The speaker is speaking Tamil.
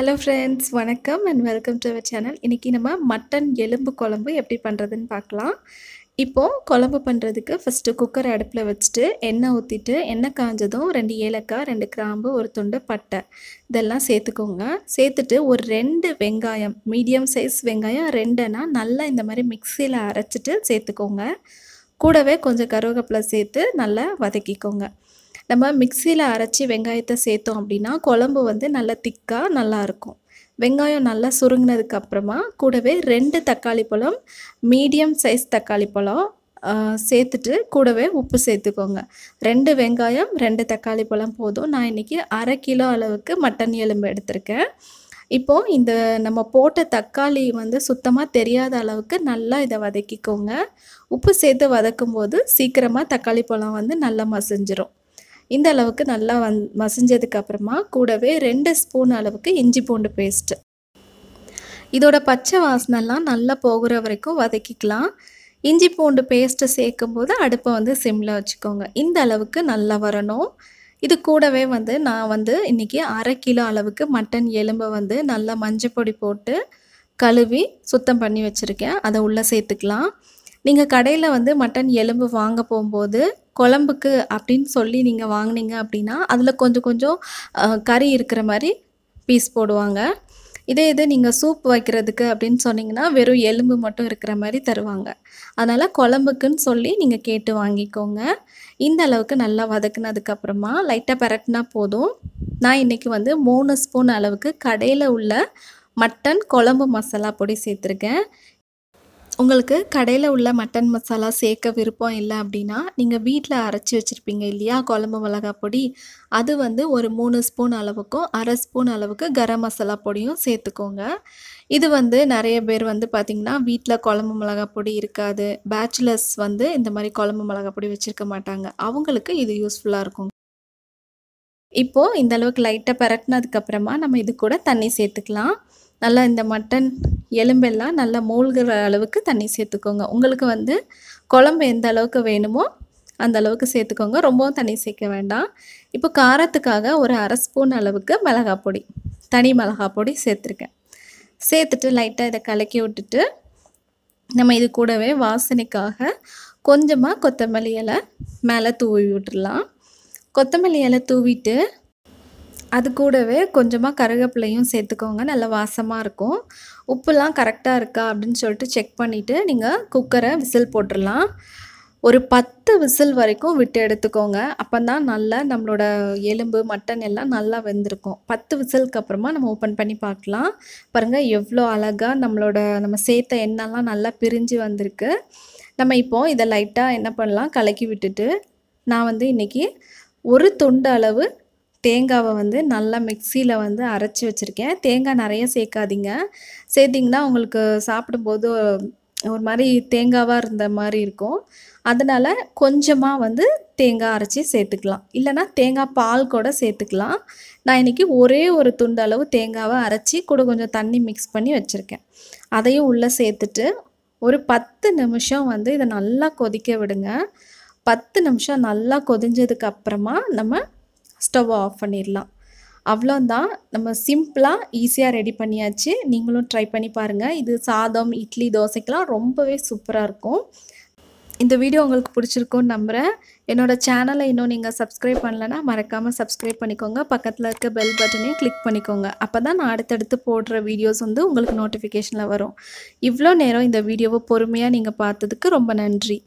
ஹலோ ஃப்ரெண்ட்ஸ் வணக்கம் and welcome to our channel இன்றைக்கி நம்ம மட்டன் எலும்பு குழம்பு எப்படி பண்ணுறதுன்னு பார்க்கலாம் இப்போது குழம்பு பண்ணுறதுக்கு ஃபஸ்ட்டு குக்கர் அடுப்பில் வச்சுட்டு எண்ணெய் ஊற்றிட்டு எண்ணெய் காஞ்சதும் ரெண்டு ஏலக்காய் ரெண்டு கிராம்பு ஒரு துண்டு பட்டை இதெல்லாம் சேர்த்துக்கோங்க சேர்த்துட்டு ஒரு ரெண்டு வெங்காயம் மீடியம் சைஸ் வெங்காயம் ரெண்டுனா நல்லா இந்த மாதிரி மிக்சியில் அரைச்சிட்டு சேர்த்துக்கோங்க கூடவே கொஞ்சம் கருவேப்பிலை சேர்த்து நல்லா வதக்கிக்கோங்க நம்ம மிக்சியில் அரைச்சி வெங்காயத்தை சேர்த்தோம் அப்படின்னா குழம்பு வந்து நல்லா திக்காக நல்லாயிருக்கும் வெங்காயம் நல்லா சுருங்கினதுக்கு அப்புறமா கூடவே ரெண்டு தக்காளி பழம் மீடியம் சைஸ் தக்காளி பழம் சேர்த்துட்டு கூடவே உப்பு சேர்த்துக்கோங்க ரெண்டு வெங்காயம் ரெண்டு தக்காளி பழம் போதும் நான் இன்றைக்கி அரை கிலோ அளவுக்கு மட்டன் எலும்பு எடுத்திருக்கேன் இப்போது இந்த நம்ம போட்ட தக்காளி வந்து சுத்தமாக தெரியாத அளவுக்கு நல்லா இதை வதக்கிக்கோங்க உப்பு சேர்த்து வதக்கும் போது சீக்கிரமாக தக்காளி பழம் வந்து நல்லா மசிஞ்சிரும் இந்த அளவுக்கு நல்லா வந் அப்புறமா கூடவே ரெண்டு ஸ்பூன் அளவுக்கு இஞ்சி பூண்டு பேஸ்ட்டு இதோட பச்சை வாசனைலாம் நல்லா போகிற வரைக்கும் வதக்கிக்கலாம் இஞ்சி பூண்டு பேஸ்ட்டு சேர்க்கும் போது அடுப்பை வந்து சிம்மில் வச்சுக்கோங்க இந்த அளவுக்கு நல்லா வரணும் இது கூடவே வந்து நான் வந்து இன்றைக்கி அரை கிலோ அளவுக்கு மட்டன் எலும்பை வந்து நல்லா மஞ்சள் பொடி போட்டு கழுவி சுத்தம் பண்ணி வச்சுருக்கேன் அதை உள்ளே சேர்த்துக்கலாம் நீங்கள் கடையில் வந்து மட்டன் எலும்பு வாங்க போகும்போது குழம்புக்கு அப்படின்னு சொல்லி நீங்கள் வாங்கினீங்க அப்படின்னா அதில் கொஞ்சம் கொஞ்சம் கறி இருக்கிற மாதிரி பீஸ் போடுவாங்க இதே இது நீங்கள் சூப் வைக்கிறதுக்கு அப்படின்னு சொன்னிங்கன்னா வெறும் எலும்பு மட்டும் இருக்கிற மாதிரி தருவாங்க அதனால் குழம்புக்குன்னு சொல்லி நீங்கள் கேட்டு வாங்கிக்கோங்க இந்த அளவுக்கு நல்லா வதக்குனதுக்கப்புறமா லைட்டாக பரட்டினா போதும் நான் இன்றைக்கி வந்து மூணு ஸ்பூன் அளவுக்கு கடையில் உள்ள மட்டன் குழம்பு மசாலா பொடி சேர்த்துருக்கேன் உங்களுக்கு கடையில் உள்ள மட்டன் மசாலா சேர்க்க விருப்பம் இல்லை அப்படின்னா நீங்கள் வீட்டில் அரைச்சி வச்சுருப்பீங்க இல்லையா குழம்பு மிளகா பொடி அது வந்து ஒரு மூணு ஸ்பூன் அளவுக்கும் அரை ஸ்பூன் அளவுக்கு கரம் மசாலா பொடியும் சேர்த்துக்கோங்க இது வந்து நிறைய பேர் வந்து பார்த்திங்கன்னா வீட்டில் குழம்பு மிளகா பொடி இருக்காது பேச்சுலர்ஸ் வந்து இந்த மாதிரி குழம்பு மிளகா பொடி வச்சுருக்க மாட்டாங்க அவங்களுக்கு இது யூஸ்ஃபுல்லாக இருக்கும் இப்போது இந்தளவுக்கு லைட்டாக பரட்டினதுக்கப்புறமா நம்ம இது கூட தண்ணி சேர்த்துக்கலாம் நல்லா இந்த மட்டன் எலும்பெல்லாம் நல்லா மூழ்கிற அளவுக்கு தண்ணி சேர்த்துக்கோங்க உங்களுக்கு வந்து குழம்பு எந்த அளவுக்கு வேணுமோ அந்த அளவுக்கு சேர்த்துக்கோங்க ரொம்பவும் தண்ணி சேர்க்க வேண்டாம் இப்போ காரத்துக்காக ஒரு அரை ஸ்பூன் அளவுக்கு மிளகாய் பொடி தனி மிளகாய் பொடி சேர்த்துருக்கேன் சேர்த்துட்டு லைட்டாக இதை கலக்கி விட்டுட்டு நம்ம இது கூடவே வாசனைக்காக கொஞ்சமாக கொத்தமல்லி இலை மேலே தூவி விட்டுடலாம் கொத்தமல்லி இலை தூவிட்டு அது கூடவே கொஞ்சமாக கருவேப்பிலையும் சேர்த்துக்கோங்க நல்லா வாசமாக இருக்கும் உப்புலாம் கரெக்டாக இருக்கா அப்படின்னு சொல்லிட்டு செக் பண்ணிவிட்டு நீங்கள் குக்கரை விசில் போட்டுடலாம் ஒரு பத்து விசில் வரைக்கும் விட்டு எடுத்துக்கோங்க அப்போ தான் நல்லா நம்மளோட எலும்பு மட்டன் எல்லாம் நல்லா வெந்திருக்கும் பத்து விசிலுக்கு அப்புறமா நம்ம ஓப்பன் பண்ணி பார்க்கலாம் பாருங்கள் எவ்வளோ அழகாக நம்மளோட நம்ம சேர்த்த எண்ணெய்லாம் நல்லா பிரிஞ்சு வந்திருக்கு நம்ம இப்போது இதை லைட்டாக என்ன பண்ணலாம் கலக்கி விட்டுட்டு நான் வந்து இன்றைக்கி ஒரு துண்டு அளவு தேங்காவை வந்து நல்லா மிக்சியில் வந்து அரைச்சி வச்சுருக்கேன் தேங்காய் நிறைய சேர்க்காதீங்க சேர்த்திங்கன்னா உங்களுக்கு சாப்பிடும்போது ஒரு மாதிரி தேங்காவாக இருந்த மாதிரி இருக்கும் அதனால் கொஞ்சமாக வந்து தேங்காய் அரைச்சி சேர்த்துக்கலாம் இல்லைனா தேங்காய் பால் கூட சேர்த்துக்கலாம் நான் இன்றைக்கி ஒரே ஒரு துண்டு அளவு தேங்காவை அரைச்சி கூட கொஞ்சம் தண்ணி மிக்ஸ் பண்ணி வச்சுருக்கேன் அதையும் உள்ளே சேர்த்துட்டு ஒரு பத்து நிமிஷம் வந்து இதை நல்லா கொதிக்க விடுங்க பத்து நிமிஷம் நல்லா கொதிஞ்சதுக்கு அப்புறமா நம்ம ஸ்டவ்வை ஆஃப் பண்ணிடலாம் அவ்வளோந்தான் நம்ம சிம்பிளாக ஈஸியாக ரெடி பண்ணியாச்சு நீங்களும் ட்ரை பண்ணி பாருங்கள் இது சாதம் இட்லி தோசைக்கெலாம் ரொம்பவே சூப்பராக இருக்கும் இந்த வீடியோ உங்களுக்கு பிடிச்சிருக்கும்னு நம்புகிறேன் என்னோடய சேனலை இன்னும் நீங்கள் சப்ஸ்கிரைப் பண்ணலைன்னா மறக்காமல் சப்ஸ்கிரைப் பண்ணிக்கோங்க பக்கத்தில் இருக்க பெல் பட்டனையும் கிளிக் பண்ணிக்கோங்க அப்போ தான் நான் அடுத்தடுத்து போடுற வீடியோஸ் வந்து உங்களுக்கு நோட்டிஃபிகேஷனில் வரும் இவ்வளோ நேரம் இந்த வீடியோவை பொறுமையாக நீங்கள் பார்த்ததுக்கு ரொம்ப நன்றி